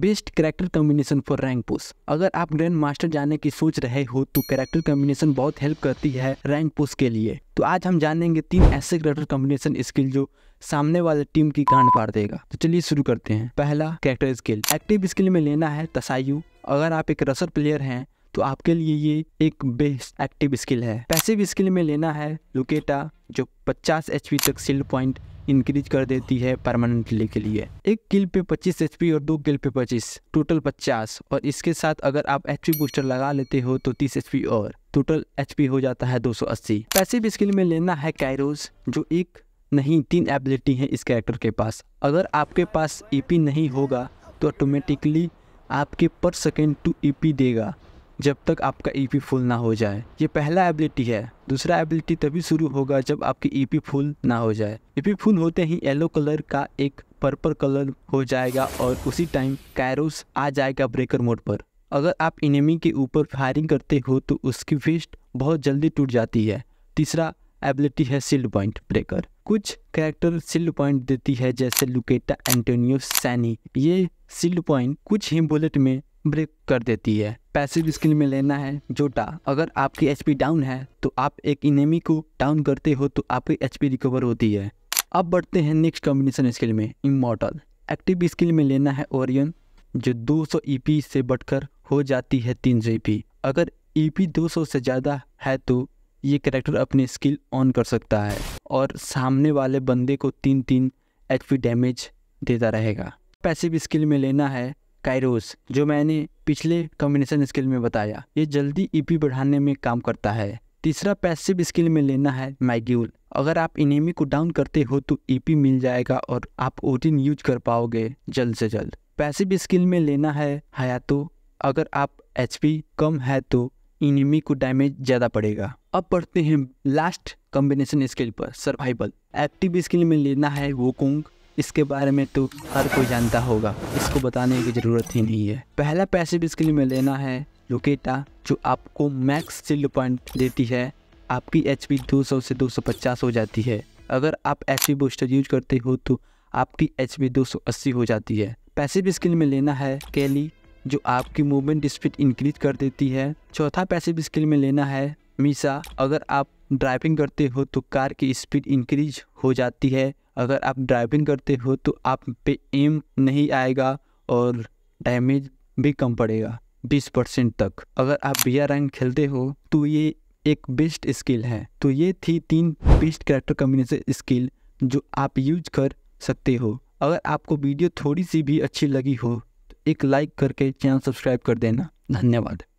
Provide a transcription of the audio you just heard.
best character combination for rank push अगर आप grand master जाने की सोच रहे हो तो कैरेक्टर कम्बिनेशन बहुत हेल्प करती है रैंक पुश के लिए तो आज हम जानेंगे तीन ऐसे कैरेक्टर कम्बिनेशन स्किल जो सामने वाले टीम की कांड पार देगा तो चलिए शुरू करते हैं पहला कैरेक्टर स्किल एक्टिव स्किल में लेना है तसायु अगर आप एक रसर प्लेयर हैं तो आपके लिए ये एक बेस्ट एक्टिव स्किल है पैसिव स्किल में लेना है लुकेटा जो 50 एच तक सील पॉइंट इंक्रीज कर देती है परमानेंटली के लिए एक किल पे 25 एचपी और दो किल पे 25 टोटल 50 और इसके साथ अगर आप एच बूस्टर लगा लेते हो तो 30 एच और टोटल एच हो जाता है 280 पैसिव स्किल में लेना है कैरोज जो एक नहीं तीन एबिलिटी है इस कैरेक्टर के पास अगर आपके पास ई e नहीं होगा तो ऑटोमेटिकली आपके पर सेकेंड टू ई देगा जब तक आपका ईपी e फुल ना हो जाए ये पहला एबिलिटी है दूसरा एबिलिटी तभी शुरू होगा जब आपकी ईपी e फुल ना हो जाए पी e फुल होते ही येलो कलर का एक पर्पल कलर हो जाएगा और उसी टाइम कैरोस आ जाएगा ब्रेकर मोड पर अगर आप इनेमी के ऊपर फायरिंग करते हो तो उसकी फिस्ट बहुत जल्दी टूट जाती है तीसरा एबिलिटी है सील्ड पॉइंट ब्रेकर कुछ कैरेक्टर सील्ड पॉइंट देती है जैसे लुकेटा एंटोनियो सैनी ये सील्ड पॉइंट कुछ ही बुलेट में ब्रेक कर देती है पैसिव स्किल में लेना है जोटा अगर आपकी एच डाउन है तो आप एक इनेमी को डाउन करते हो तो आपकी एच रिकवर होती है अब बढ़ते हैं नेक्स्ट कॉम्बिनेशन स्किल में इमोटल एक्टिव स्किल में लेना है ओरियन जो 200 सौ e से बढ़कर हो जाती है 300 सौ e अगर ई e 200 से ज़्यादा है तो ये करेक्टर अपने स्किल ऑन कर सकता है और सामने वाले बंदे को तीन तीन एच डैमेज देता रहेगा पैसिव स्किल में लेना है काइरोस जो मैंने पिछले कॉम्बिनेशन स्किल में बताया ये जल्दी ईपी e बढ़ाने में काम करता है तीसरा पैसिव स्किल में लेना है मैग्यूल अगर आप इनेमी को डाउन करते हो तो ईपी e मिल जाएगा और आप ओटिन यूज कर पाओगे जल्द से जल्द पैसिव स्किल में लेना है हयातो अगर आप एच कम है तो इनेमी को डैमेज ज़्यादा पड़ेगा अब पढ़ते हैं लास्ट कॉम्बिनेशन स्किल पर सर्वाइवल एक्टिव स्किल में लेना है वोकोंग इसके बारे में तो हर कोई जानता होगा इसको बताने की ज़रूरत ही नहीं है पहला पैसिव इसके लिए में लेना है लोकेटा जो आपको मैक्स चिल्ड पॉइंट देती है आपकी एच 200 से 250 हो जाती है अगर आप एच बूस्टर यूज करते हो तो आपकी एच 280 हो जाती है पैसिव स्किल में लेना है कैली जो आपकी मूवमेंट स्पीड इंक्रीज कर देती है चौथा पैसिव स्किल में लेना है मीसा अगर आप ड्राइविंग करते हो तो कार की स्पीड इंक्रीज हो जाती है अगर आप ड्राइविंग करते हो तो आप पे एम नहीं आएगा और डैमेज भी कम पड़ेगा 20 परसेंट तक अगर आप बी आर रैंक खेलते हो तो ये एक बेस्ट स्किल है तो ये थी तीन बेस्ट करेक्टर कम्बिनेशन स्किल जो आप यूज कर सकते हो अगर आपको वीडियो थोड़ी सी भी अच्छी लगी हो तो एक लाइक करके चैनल सब्सक्राइब कर देना धन्यवाद